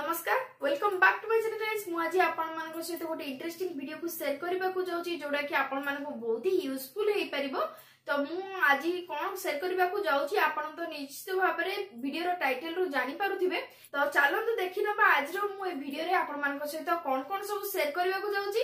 নমস্কার welcome back to my channel মু আজি আপনার সহ গোটে ইন্টারেস্টিং ভিডিও কু সেয়ার করা যাচ্ছি যেটা কি আপনার বহুত ইউজফুল হয়ে পার তো মু আজি কোন সেয়ার করা যাচ্ছি আপনার তো নিশ্চিত ভাবে ভিডিওর টাইটেল রু জাঁপারে তো চালু দেখি নেবা আজর মু এই ভিডিওরে আপনার সহ কোণ কোণ সব সেয়ার করা যাচ্ছি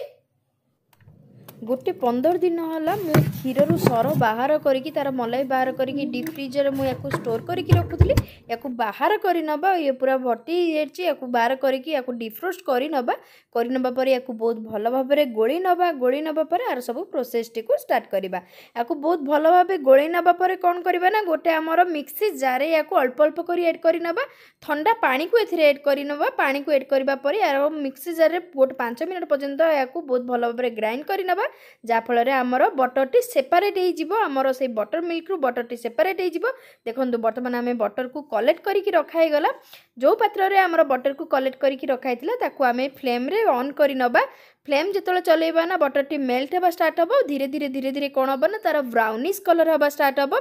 ଗୋଟେ ପନ୍ଦର ଦିନ ହେଲା ମୁଁ କ୍ଷୀରରୁ ସର ବାହାର କରିକି ତା'ର ମଲାଇ ବାହାର କରିକି ଡିପ୍ ଫ୍ରିଜରେ ମୁଁ ୟାକୁ ଷ୍ଟୋର୍ କରିକି ରଖୁଥିଲି ୟାକୁ ବାହାର କରିନେବା ଇଏ ପୁରା ଭର୍ତ୍ତି ହେଇଯାଇଛି ୟାକୁ ବାହାର କରିକି ୟାକୁ ଡିଫ୍ରୋଷ୍ଟ କରିନେବା କରିନେବା ପରେ ୟାକୁ ବହୁତ ଭଲ ଭାବରେ ଗୋଳେଇ ନେବା ଗୋଳେଇ ନେବା ପରେ ଆର ସବୁ ପ୍ରୋସେସ୍ଟିକୁ ଷ୍ଟାର୍ଟ କରିବା ୟାକୁ ବହୁତ ଭଲ ଭାବେ ଗୋଳେଇ ନେବା ପରେ କ'ଣ କରିବା ନା ଗୋଟେ ଆମର ମିକ୍ସି ଜାରେ ୟାକୁ ଅଳ୍ପ ଅଳ୍ପ କରି ଏଡ଼୍ କରିନେବା ଥଣ୍ଡା ପାଣିକୁ ଏଥିରେ ଏଡ଼୍ କରିନେବା ପାଣିକୁ ଏଡ଼୍ କରିବା ପରେ ୟାର ମିକ୍ସି ଜାରରେ ଗୋଟେ ପାଞ୍ଚ ମିନିଟ୍ ପର୍ଯ୍ୟନ୍ତ ୟାକୁ ବହୁତ ଭଲ ଭାବରେ ଗ୍ରାଇଣ୍ଡ କରିନେବା ପକାଇବା ଯାହାଫଳରେ ଆମର ବଟରଟି ସେପାରେଟ୍ ହେଇଯିବ ଆମର ସେଇ ବଟର୍ ମିଲ୍କରୁ ବଟର୍ଟି ସେପାରେଟ୍ ହେଇଯିବ ଦେଖନ୍ତୁ ବର୍ତ୍ତମାନ ଆମେ ବଟର୍କୁ କଲେକ୍ଟ କରିକି ରଖା ହେଇଗଲା ଯେଉଁ ପାତ୍ରରେ ଆମର ବଟରକୁ କଲେକ୍ଟ କରିକି ରଖା ତାକୁ ଆମେ ଫ୍ଲେମ୍ରେ ଅନ୍ କରିନେବା ଫ୍ଲେମ୍ ଯେତେବେଳେ ଚଲେଇବା ନା ବଟର୍ଟି ମେଲ୍ଟ ହେବା ଷ୍ଟାର୍ଟ ହେବ ଧୀରେ ଧୀରେ ଧୀରେ ଧୀରେ କ'ଣ ହେବ ନା ତା'ର ବ୍ରାଉନିସ୍ କଲର୍ ହେବା ଷ୍ଟାର୍ଟ ହେବ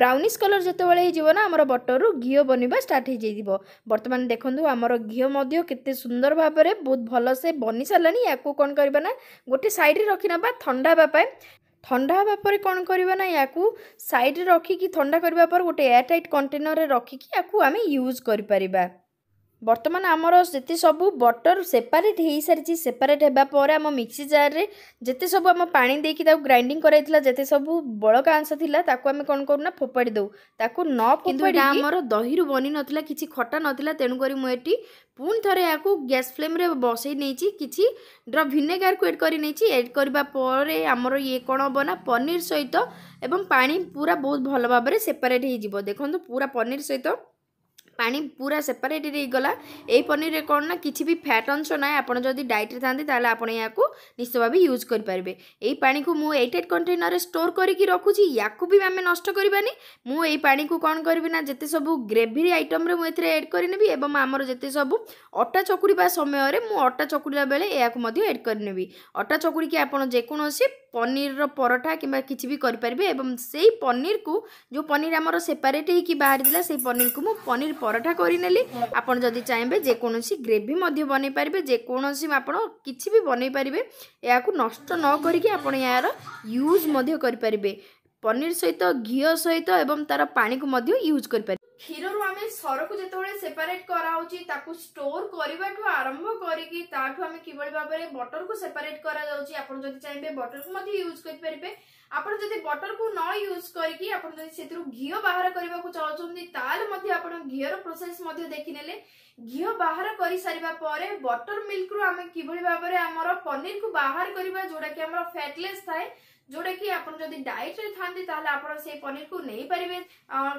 ବ୍ରାଉନିସ୍ କଲର୍ ଯେତେବେଳେ ହେଇଯିବ ନା ଆମର ବଟରରୁ ଘିଅ ବନିବା ଷ୍ଟାର୍ଟ ହେଇଯାଇଥିବ ବର୍ତ୍ତମାନ ଦେଖନ୍ତୁ ଆମର ଘିଅ ମଧ୍ୟ କେତେ ସୁନ୍ଦର ଭାବରେ ବହୁତ ଭଲସେ ବନି ସାରିଲାଣି ୟାକୁ କ'ଣ କରିବା ନା ଗୋଟେ ସାଇଡ଼୍ରେ ରଖିନେବା ଦେବା ଥଣ୍ଡା ହେବା ପାଇଁ ଥଣ୍ଡା ହେବା ପରେ କ'ଣ କରିବା ନା ୟାକୁ ସାଇଡ଼୍ରେ ରଖିକି ଥଣ୍ଡା କରିବା ପରେ ଗୋଟେ ଏୟାରଟାଇଟ୍ କଣ୍ଟେନର୍ରେ ରଖିକି ୟାକୁ ଆମେ ୟୁଜ୍ କରିପାରିବା বর্তমান আমার যেতে সবু বটর সেপারেট হয়ে সারিছি সেপারেট হওয়া পরে আমার মিক্সি জারে যেতে সবু আমার পানি দিয়ে তাকে গ্রাইন্ডিং করাই যেতে সবু বড়কা অংশ লা তাকে আমি কোণ করু না ফোপাড়ি দেউ তাকে ন কিন্তু এটা আমার দহিরু বনি নথিলা কিছু খটা নথিলা তেণু করি মু এটি পুনি থরে ইয়াকু গ্যাস ফ্লেমরে বসাই নেইছি কিছু ড্র ভিনেগারকু এড করে নেইছি এড করা পরে আমার ইয়ে কোণ হব না পনির সহিত এবং পানি পুরা বহুত ভালো ভাবে সেপারেট হয়ে যাব দেখুন পুরা পনির সহিত ପାଣି ପୁରା ସେପାରେଟ୍ ହେଇଗଲା ଏଇ ପନିରରେ କ'ଣ ନା କିଛି ବି ଫ୍ୟାଟ୍ ଅଂଶ ନାହିଁ ଆପଣ ଯଦି ଡାଏଟ୍ରେ ଥାନ୍ତି ତାହେଲେ ଆପଣ ଏହାକୁ ନିଶ୍ଚୟ ଭାବେ ୟୁଜ୍ କରିପାରିବେ ଏଇ ପାଣିକୁ ମୁଁ ଏଇଟେଡ୍ କଣ୍ଟେନରରେ ଷ୍ଟୋର୍ କରିକି ରଖୁଛି ୟାକୁ ବି ଆମେ ନଷ୍ଟ କରିବାନି ମୁଁ ଏଇ ପାଣିକୁ କ'ଣ କରିବି ନା ଯେତେ ସବୁ ଗ୍ରେଭି ଆଇଟମ୍ରେ ମୁଁ ଏଥିରେ ଏଡ଼୍ କରିନେବି ଏବଂ ଆମର ଯେତେ ସବୁ ଅଟା ଚକୁଡ଼ିବା ସମୟରେ ମୁଁ ଅଟା ଚକୁଡ଼ିଲା ବେଳେ ଏହାକୁ ମଧ୍ୟ ଏଡ଼୍ କରିନେବି ଅଟା ଚକୁଡ଼ିକି ଆପଣ ଯେକୌଣସି ପନିରର ପରଠା କିମ୍ବା କିଛି ବି କରିପାରିବେ ଏବଂ ସେଇ ପନିରକୁ ଯେଉଁ ପନିର ଆମର ସେପାରେଟ୍ ହେଇକି ବାହାରିଥିଲା ସେଇ ପନିରକୁ ମୁଁ ପନିର ପରଠା କରିନେଲି ଆପଣ ଯଦି ଚାହିଁବେ ଯେକୌଣସି ଗ୍ରେଭି ମଧ୍ୟ ବନେଇ ପାରିବେ ଯେକୌଣସି ଆପଣ କିଛି ବି ବନେଇ ପାରିବେ ଏହାକୁ ନଷ୍ଟ ନ କରିକି ଆପଣ ଏହାର ୟୁଜ୍ ମଧ୍ୟ କରିପାରିବେ ପନିର ସହିତ ଘିଅ ସହିତ ଏବଂ ତା'ର ପାଣିକୁ ମଧ୍ୟ ୟୁଜ୍ କରିପାରିବେ କ୍ଷୀରରୁ ଆମେ ସରକୁ ଯେତେବେଳେ ସେପାରେଟ୍ କରାହେଉଛି ତାକୁ ଷ୍ଟୋର କରିବାଠୁ ଆରମ୍ଭ କରିକି ତାଠୁ ଆମେ କିଭଳି ଭାବରେ ବଟରକୁ ସେପାରେଟ୍ କରାଯାଉଛି ଆପଣ ଯଦି ଚାହିଁବେ ବଟରକୁ ମଧ୍ୟ ୟୁଜ୍ କରିପାରିବେ ଆପଣ ଯଦି ବଟରକୁ ନ ୟୁଜ୍ କରିକି ଆପଣ ଯଦି ସେଥିରୁ ଘିଅ ବାହାର କରିବାକୁ ଚାହୁଁଛନ୍ତି ତାହେଲେ ମଧ୍ୟ ଆପଣ ଘିଅର ପ୍ରୋସେସ୍ ମଧ୍ୟ ଦେଖିନେଲେ ଘିଅ ବାହାର କରିସାରିବା ପରେ ବଟର ମିଲ୍କରୁ ଆମେ କିଭଳି ଭାବରେ ଆମର ପନିରକୁ ବାହାର କରିବା ଯୋଉଟାକି ଆମର ଫ୍ୟାଟଲେସ୍ ଥାଏ ଯୋଉଟାକି ଆପଣ ଯଦି ଡାଏଟ୍ରେ ଥାନ୍ତି ତାହେଲେ ଆପଣ ସେଇ ପନିରକୁ ନେଇପାରିବେ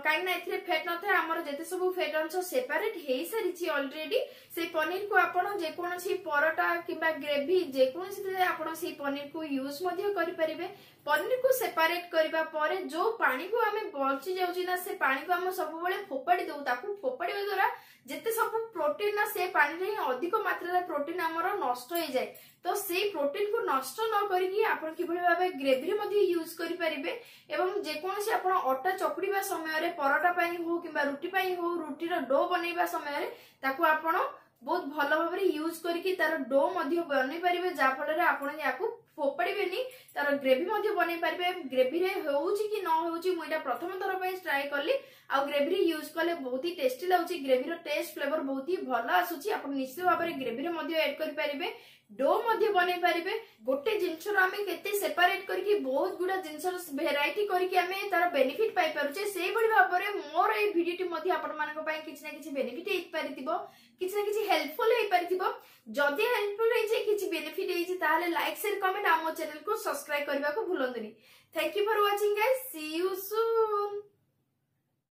କାହିଁକିନା ଏଥିରେ ଫ୍ୟାଟ୍ ନଥାଏ ପାଖରେ ଆମର ଯେତେ ସବୁ ଫେଟ୍ ଅଂଶ ସେପାରେଟ୍ ହେଇସାରିଛି ଅଲରେଡି ସେଇ ପନିରକୁ ଆପଣ ଯେକୌଣସି ପରଟା କିମ୍ବା ଗ୍ରେଭି ଯେକୌଣସିଥିରେ ଆପଣ ସେଇ ପନିରକୁ ୟୁଜ୍ ମଧ୍ୟ କରିପାରିବେ ପନିରକୁ ସେପାରେଟ୍ କରିବା ପରେ ଯୋଉ ପାଣିକୁ ଆମେ ବଞ୍ଚି ଯାଉଛି ନା ସେ ପାଣିକୁ ଆମେ ସବୁବେଳେ ଫୋପାଡି ଦଉ ତାକୁ ଫୋପାଡିବା ଦ୍ୱାରା ଯେତେ ସବୁ ପ୍ରୋଟିନ୍ର ସେ ପାଣିରେ ହିଁ ଅଧିକ ମାତ୍ରାରେ ପ୍ରୋଟିନ୍ ଆମର ନଷ୍ଟ ହେଇଯାଏ ତ ସେଇ ପ୍ରୋଟିନ୍କୁ ନଷ୍ଟ ନ କରିକି ଆପଣ କିଭଳି ଭାବେ ଗ୍ରେଭିରେ ମଧ୍ୟ ୟୁଜ୍ କରିପାରିବେ ଏବଂ ଯେକୌଣସି ଆପଣ ଅଟା ଚକୁଡ଼ିବା ସମୟରେ ପରଟା ପାଇଁ ହଉ କିମ୍ବା ରୁଟି ପାଇଁ ହଉ ରୁଟିର ଡୋ ବନେଇବା ସମୟରେ ତାକୁ ଆପଣ ବହୁତ ଭଲ ଭାବରେ ୟୁଜ୍ କରିକି ତାର ଡୋ ମଧ୍ୟ ବନେଇ ପାରିବେ ଯାହାଫଳରେ ଆପଣ ୟାକୁ ଫୋପାଡ଼ିବେନି ତାର ଗ୍ରେଭି ମଧ୍ୟ ବନେଇ ପାରିବେ ଗ୍ରେଭିରେ ହେଉଛି କି ନ ହେଉଛି ମୁଁ ଏଇଟା ପ୍ରଥମ ଥର ପାଇଁ ଟ୍ରାଏ କଲି ଆଉ ଗ୍ରେଭିରେ ୟୁଜ୍ କଲେ ବହୁତ ହି ଟେଷ୍ଟି ଲାଗୁଛି ଗ୍ରେଭିର ଟେଷ୍ଟ ଫ୍ଲେଭର ବହୁତ ହି ଭଲ ଆସୁଛି ଆପଣ ନିଶ୍ଚିତ ଭାବରେ ଗ୍ରେଭିରେ ମଧ୍ୟ ଏଡ୍ କରିପାରିବେ ଡୋ ମଧ୍ୟ ବନେଇ ପାରିବେ ଗୋଟେ ଜିନିଷର ଆମେ କେତେ ସେପାରେଟ୍ କରିକି ବହୁତ ଗୁଡା ଜିନିଷର ଭେରାଇଟି କରିକି ଆମେ ତାର ବେନିଫିଟ୍ ପାଇପାରୁଛେ ସେଇଭଳି ଭାବରେ ମୋର ଏଇ ଭିଡିଓଟି ମଧ୍ୟ ଆପଣମାନଙ୍କ ପାଇଁ କିଛି ନା କିଛି ବେନିଫିଟ୍ ହେଇପାରିଥିବ କିଛି ନା କିଛି ହେଲ୍ପଫୁଲ୍ ହେଇପାରିଥିବ ଯଦି ହେଲ୍ପଫୁଲ୍ ହେଇଛି କିଛି ତାହେଲେ ଲାଇକ୍ ସେୟାର କମେଣ୍ଟ ଆମ ଚ୍ୟାନେଲକୁ ସବସ୍କ୍ରାଇବ କରିବାକୁ ଭୁଲନ୍ତୁନି thank you for watching guys see you Sun